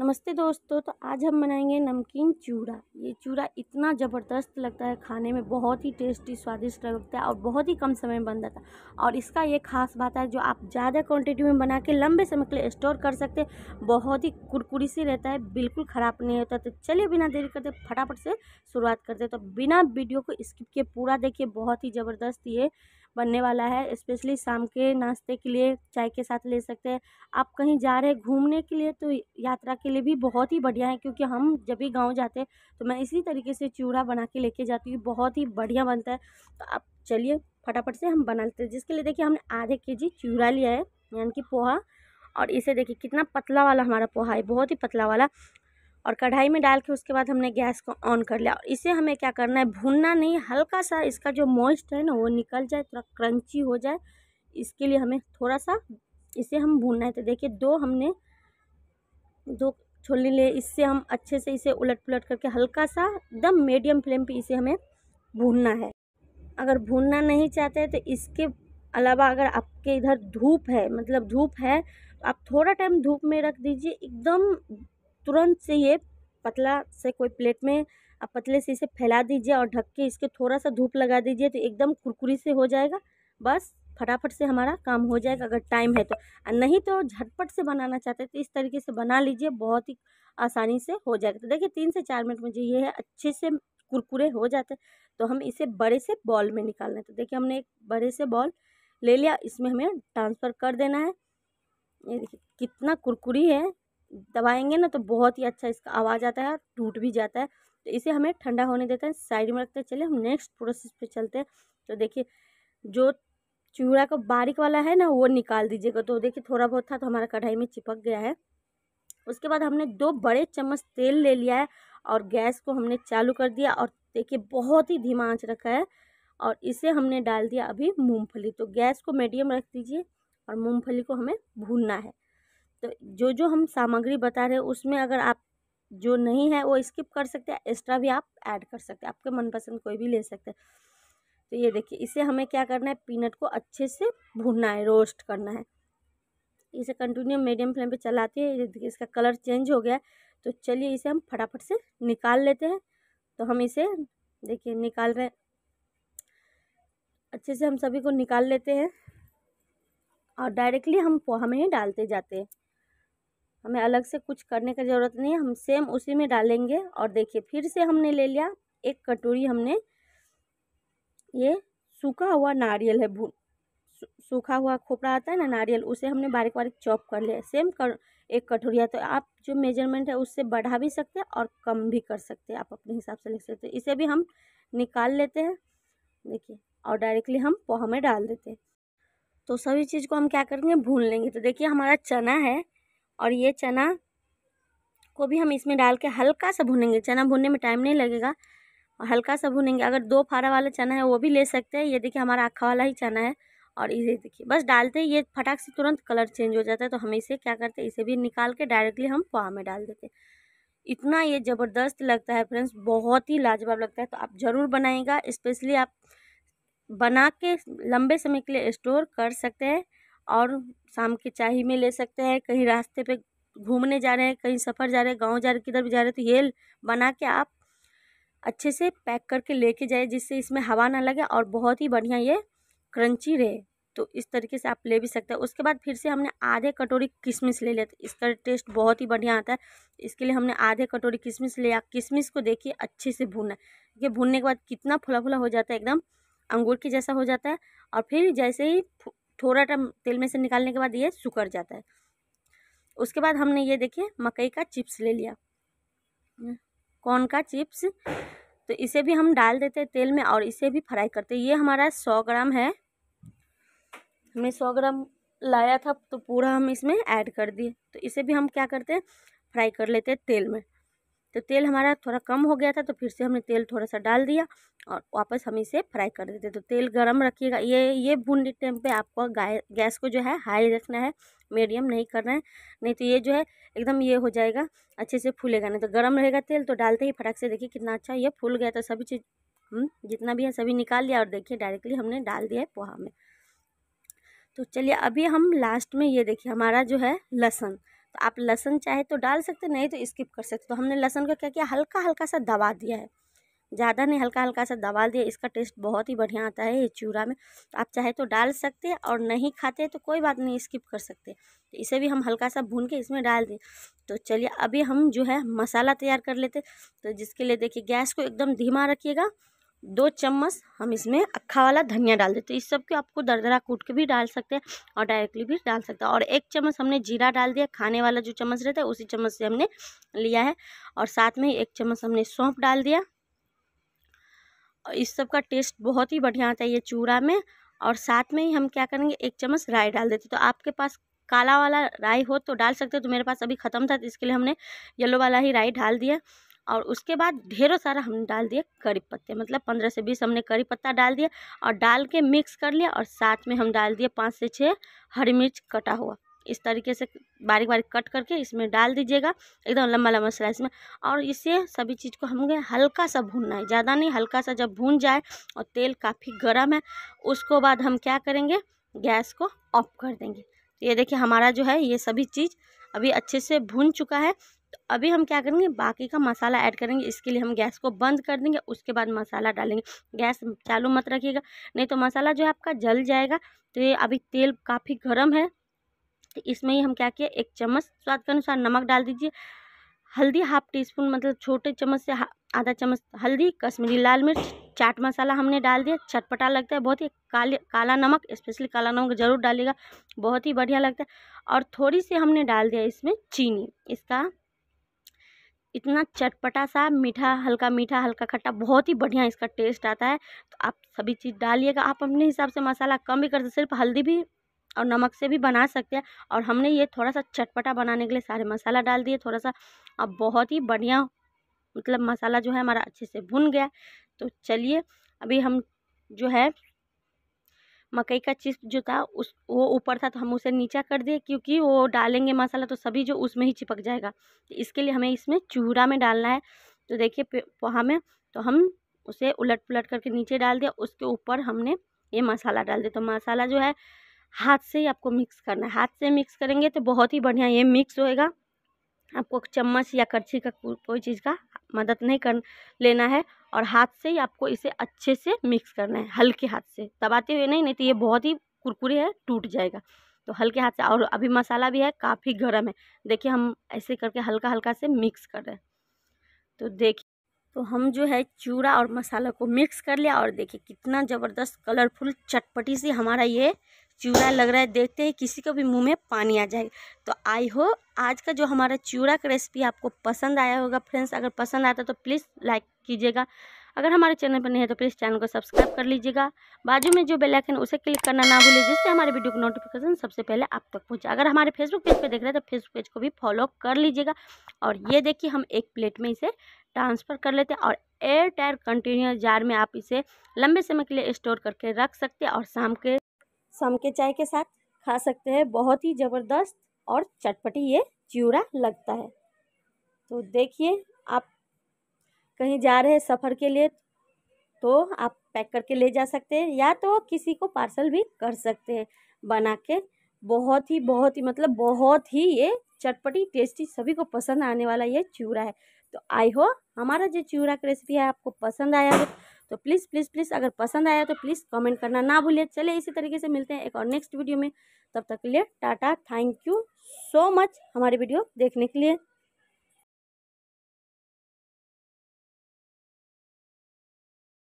नमस्ते दोस्तों तो आज हम बनाएंगे नमकीन चूड़ा ये चूड़ा इतना ज़बरदस्त लगता है खाने में बहुत ही टेस्टी स्वादिष्ट लगता है और बहुत ही कम समय में बन जाता है और इसका ये खास बात है जो आप ज़्यादा क्वांटिटी में बना के लंबे समय के लिए स्टोर कर सकते हैं बहुत ही कुरकुरी से रहता है बिल्कुल ख़राब नहीं होता तो चलिए बिना देरी करते फटाफट से शुरुआत करते तो बिना वीडियो को स्किप किए पूरा देखिए बहुत ही ज़बरदस्त ये बनने वाला है स्पेशली शाम के नाश्ते के लिए चाय के साथ ले सकते हैं आप कहीं जा रहे घूमने के लिए तो यात्रा के लिए भी बहुत ही बढ़िया है क्योंकि हम जब भी गाँव जाते हैं तो मैं इसी तरीके से चूड़ा बना के लेके जाती हूँ बहुत ही बढ़िया बनता है तो आप चलिए फटाफट से हम बना लेते हैं जिसके लिए देखिए हमने आधे के जी चूड़ा लिया है यानी कि पोहा और इसे देखिए कितना पतला वाला हमारा पोहा है बहुत ही पतला वाला और कढ़ाई में डाल के उसके बाद हमने गैस को ऑन कर लिया और इसे हमें क्या करना है भूनना नहीं हल्का सा इसका जो मॉइस्ट है ना वो निकल जाए थोड़ा क्रंची हो जाए इसके लिए हमें थोड़ा सा इसे हम भूनना है तो देखिए दो हमने दो छोली लिए इससे हम अच्छे से इसे उलट पुलट करके हल्का सा एकदम मीडियम फ्लेम पे इसे हमें भूनना है अगर भूनना नहीं चाहते तो इसके अलावा अगर आपके इधर धूप है मतलब धूप है तो आप थोड़ा टाइम धूप में रख दीजिए एकदम तुरंत से ये पतला से कोई प्लेट में आप पतले से इसे फैला दीजिए और ढक के इसके थोड़ा सा धूप लगा दीजिए तो एकदम कुरकुरी से हो जाएगा बस फटाफट से हमारा काम हो जाएगा अगर टाइम है तो नहीं तो झटपट से बनाना चाहते हैं तो इस तरीके से बना लीजिए बहुत ही आसानी से हो जाएगा तो देखिए तीन से चार मिनट में जो ये है अच्छे से कुरकुरे हो जाते तो हम इसे बड़े से बॉल में निकालना है तो देखिए हमने एक बड़े से बॉल ले लिया इसमें हमें ट्रांसफ़र कर देना है ये देखिए कितना कुरकुरी है दबाएंगे ना तो बहुत ही अच्छा इसका आवाज़ आता है और टूट भी जाता है तो इसे हमें ठंडा होने देते हैं साइड में रखते हैं चले हम नेक्स्ट प्रोसेस पे चलते हैं तो देखिए जो चूड़ा का बारीक वाला है ना वो निकाल दीजिएगा तो देखिए थोड़ा बहुत था तो हमारा कढ़ाई में चिपक गया है उसके बाद हमने दो बड़े चम्मच तेल ले लिया है और गैस को हमने चालू कर दिया और देखिए बहुत ही धीमा आँच रखा है और इसे हमने डाल दिया अभी मूँगफली तो गैस को मीडियम रख दीजिए और मूँगफली को हमें भूनना है तो जो जो हम सामग्री बता रहे हैं उसमें अगर आप जो नहीं है वो स्किप कर सकते हैं एक्स्ट्रा भी आप ऐड कर सकते हैं आपके मनपसंद कोई भी ले सकते हैं तो ये देखिए इसे हमें क्या करना है पीनट को अच्छे से भूनना है रोस्ट करना है इसे कंटिन्यू मीडियम फ्लेम पे चलाते हैं इसका कलर चेंज हो गया तो चलिए इसे हम फटाफट से निकाल लेते हैं तो हम इसे देखिए निकाल रहे अच्छे से हम सभी को निकाल लेते हैं और डायरेक्टली हम पोहा में ही डालते जाते हैं हमें अलग से कुछ करने का ज़रूरत नहीं है हम सेम उसी में डालेंगे और देखिए फिर से हमने ले लिया एक कटोरी हमने ये सूखा हुआ नारियल है भून सूखा हुआ खोपड़ा आता है ना नारियल उसे हमने बारीक बारीक चॉप कर लिया सेम कर एक कटोरिया तो आप जो मेजरमेंट है उससे बढ़ा भी सकते हैं और कम भी कर सकते हैं आप अपने हिसाब से ले सकते हैं इसे भी हम निकाल लेते हैं देखिए और डायरेक्टली हम पोहा में डाल देते हैं तो सभी चीज़ को हम क्या करेंगे भून लेंगे तो देखिए हमारा चना है और ये चना को भी हम इसमें डाल के हल्का सा भुनेंगे चना भुनने में टाइम नहीं लगेगा और हल्का सा भुनेंगे अगर दो फारा वाला चना है वो भी ले सकते हैं ये देखिए हमारा आखा वाला ही चना है और इसे देखिए बस डालते ही ये फटाक से तुरंत कलर चेंज हो जाता है तो हम इसे क्या करते हैं इसे भी निकाल के डायरेक्टली हम पोहा में डाल देते हैं इतना ये ज़बरदस्त लगता है फ्रेंड्स बहुत ही लाजवाब लगता है तो आप ज़रूर बनाएगा स्पेशली आप बना के लंबे समय के लिए स्टोर कर सकते हैं और शाम के चाय में ले सकते हैं कहीं रास्ते पे घूमने जा रहे हैं कहीं सफ़र जा रहे हैं गाँव जा रहे किधर भी जा रहे तो ये बना के आप अच्छे से पैक करके लेके जाए जिससे इसमें हवा ना लगे और बहुत ही बढ़िया ये क्रंची रहे तो इस तरीके से आप ले भी सकते हैं उसके बाद फिर से हमने आधे कटोरी किशमिश ले लिया इसका टेस्ट बहुत ही बढ़िया आता है इसके लिए हमने आधे कटोरी किशमिश लिया किशमिश को देखिए अच्छे से भूनना क्योंकि भूनने के बाद कितना फुला फुला हो जाता है एकदम अंगूर के जैसा हो जाता है और फिर जैसे ही थोड़ा टाइम तेल में से निकालने के बाद ये सुकर जाता है उसके बाद हमने ये देखिए मकई का चिप्स ले लिया हम्म, कौन का चिप्स तो इसे भी हम डाल देते हैं तेल में और इसे भी फ्राई करते हैं ये हमारा सौ ग्राम है हमें सौ ग्राम लाया था तो पूरा हम इसमें ऐड कर दिए तो इसे भी हम क्या करते हैं फ्राई कर लेते हैं तेल में तो तेल हमारा थोड़ा कम हो गया था तो फिर से हमने तेल थोड़ा सा डाल दिया और वापस हम इसे फ्राई कर देते तो तेल गर्म रखिएगा ये ये भूनने टाइम पे आपको गैस को जो है हाई रखना है मीडियम नहीं करना है नहीं तो ये जो है एकदम ये हो जाएगा अच्छे से फूलेगा नहीं तो गर्म रहेगा तेल तो डालते ही फटाक से देखिए कितना अच्छा ये फूल गया तो सभी चीज़ हम्म, जितना भी है सभी निकाल लिया और देखिए डायरेक्टली हमने डाल दिया है पोहा में तो चलिए अभी हम लास्ट में ये देखिए हमारा जो है लहसुन तो आप लहसुन चाहे तो डाल सकते नहीं तो स्किप कर सकते तो हमने लहसुन का क्या किया हल्का हल्का सा दबा दिया है ज़्यादा नहीं हल्का हल्का सा दबा दिया इसका टेस्ट बहुत ही बढ़िया आता है ये चूरा में तो आप चाहे तो डाल सकते हैं और नहीं खाते तो कोई बात नहीं स्किप कर सकते तो इसे भी हम हल्का सा भून के इसमें डाल दें तो चलिए अभी हम जो है मसाला तैयार कर लेते तो जिसके लिए देखिए गैस को एकदम धीमा रखिएगा दो चम्मच हम इसमें अक्खा वाला धनिया डाल देते हैं इस सब के आपको दरदरा कूट के भी डाल सकते हैं और डायरेक्टली भी डाल सकते हैं और एक चम्मच हमने जीरा डाल दिया खाने वाला जो चम्मच रहता है उसी चम्मच से हमने लिया है और साथ में एक चम्मच हमने सौंप डाल दिया और इस सब का टेस्ट बहुत ही बढ़िया आता है ये चूड़ा में और साथ में ही हम क्या करेंगे एक चम्मच राय डाल देते तो आपके पास काला वाला राई हो तो डाल सकते हो तो मेरे पास अभी ख़त्म था तो इसके लिए हमने येलो वाला ही राई डाल दिया और उसके बाद ढेरों सारा हमने डाल दिया करी पत्ते मतलब पंद्रह से बीस हमने करी पत्ता डाल दिया और डाल के मिक्स कर लिया और साथ में हम डाल दिए पाँच से छः हरी मिर्च कटा हुआ इस तरीके से बारीक बारीक कट करके इसमें डाल दीजिएगा एकदम लंबा लंबा स्लाइस में और इसे सभी चीज़ को हमें हल्का सा भूनना है ज़्यादा नहीं हल्का सा जब भून जाए और तेल काफ़ी गर्म है उसको बाद हम क्या करेंगे गैस को ऑफ कर देंगे तो ये देखिए हमारा जो है ये सभी चीज़ अभी अच्छे से भून चुका है तो अभी हम क्या करेंगे बाकी का मसाला ऐड करेंगे इसके लिए हम गैस को बंद कर देंगे उसके बाद मसाला डालेंगे गैस चालू मत रखिएगा नहीं तो मसाला जो है आपका जल जाएगा तो ये अभी तेल काफ़ी गर्म है तो इसमें ही हम क्या किया एक चम्मच स्वाद के अनुसार नमक डाल दीजिए हल्दी हाफ टी स्पून मतलब छोटे चम्मच से आधा चम्मच हल्दी कश्मीरी लाल मिर्च चाट मसाला हमने डाल दिया चटपटा लगता है बहुत ही काले काला नमक स्पेशली काला नमक ज़रूर डालिएगा बहुत ही बढ़िया लगता है और थोड़ी सी हमने डाल दिया इसमें चीनी इसका इतना चटपटा सा मीठा हल्का मीठा हल्का खट्टा बहुत ही बढ़िया इसका टेस्ट आता है तो आप सभी चीज़ डालिएगा आप अपने हिसाब से मसाला कम भी कर सकते सिर्फ हल्दी भी और नमक से भी बना सकते हैं और हमने ये थोड़ा सा चटपटा बनाने के लिए सारे मसाला डाल दिए थोड़ा सा अब बहुत ही बढ़िया मतलब मसाला जो है हमारा अच्छे से भुन गया तो चलिए अभी हम जो है मकई का चिप्स जो था उस वो ऊपर था तो हम उसे नीचा कर दिए क्योंकि वो डालेंगे मसाला तो सभी जो उसमें ही चिपक जाएगा तो इसके लिए हमें इसमें चूड़ा में डालना है तो देखिए पोहा में तो हम उसे उलट पुलट करके नीचे डाल दिया उसके ऊपर हमने ये मसाला डाल दिया तो मसाला जो है हाथ से ही आपको मिक्स करना है हाथ से मिक्स करेंगे तो बहुत ही बढ़िया ये मिक्स होएगा आपको चम्मच या करछी का कोई चीज़ का मदद नहीं कर लेना है और हाथ से ही आपको इसे अच्छे से मिक्स करना है हल्के हाथ से दबाते हुए नहीं नहीं तो ये बहुत ही कुरकुरे है टूट जाएगा तो हल्के हाथ से और अभी मसाला भी है काफ़ी गर्म है देखिए हम ऐसे करके हल्का हल्का से मिक्स कर रहे हैं तो देखिए तो हम जो है चूड़ा और मसाला को मिक्स कर लिया और देखिए कितना ज़बरदस्त कलरफुल चटपटी सी हमारा ये चूड़ा लग रहा है देखते हैं किसी को भी मुंह में पानी आ जाएगा तो आई हो आज का जो हमारा चूड़ा का रेसिपी आपको पसंद आया होगा फ्रेंड्स अगर पसंद आता तो प्लीज़ लाइक कीजिएगा अगर हमारे चैनल पर नहीं है तो प्लीज़ चैनल को सब्सक्राइब कर लीजिएगा बाजू में जो बेल आइकन उसे क्लिक करना ना भूलिए जिससे हमारे वीडियो को नोटिफिकेशन सबसे पहले आप तक पहुँचे अगर हमारे फेसबुक पेज पर देख रहे हैं तो फेसबुक पेज को भी फॉलो कर लीजिएगा और ये देखिए हम एक प्लेट में इसे ट्रांसफ़र कर लेते हैं और एयर टायर कंटेनर जार में आप इसे लंबे समय के लिए स्टोर करके रख सकते हैं और शाम के शाम के चाय के साथ खा सकते हैं बहुत ही ज़बरदस्त और चटपटी ये चिवड़ा लगता है तो देखिए आप कहीं जा रहे हैं सफ़र के लिए तो आप पैक करके ले जा सकते हैं या तो किसी को पार्सल भी कर सकते हैं बना के बहुत ही बहुत ही मतलब बहुत ही ये चटपटी टेस्टी सभी को पसंद आने वाला ये चूरा है तो आई हो हमारा जो चिवड़ा की रेसिपी है आपको पसंद आया हो तो प्लीज़ प्लीज़ प्लीज़ अगर पसंद आया तो प्लीज़ कमेंट करना ना भूलिए चले इसी तरीके से मिलते हैं एक और नेक्स्ट वीडियो में तब तक के लिए tata thank you so much हमारी वीडियो देखने के लिए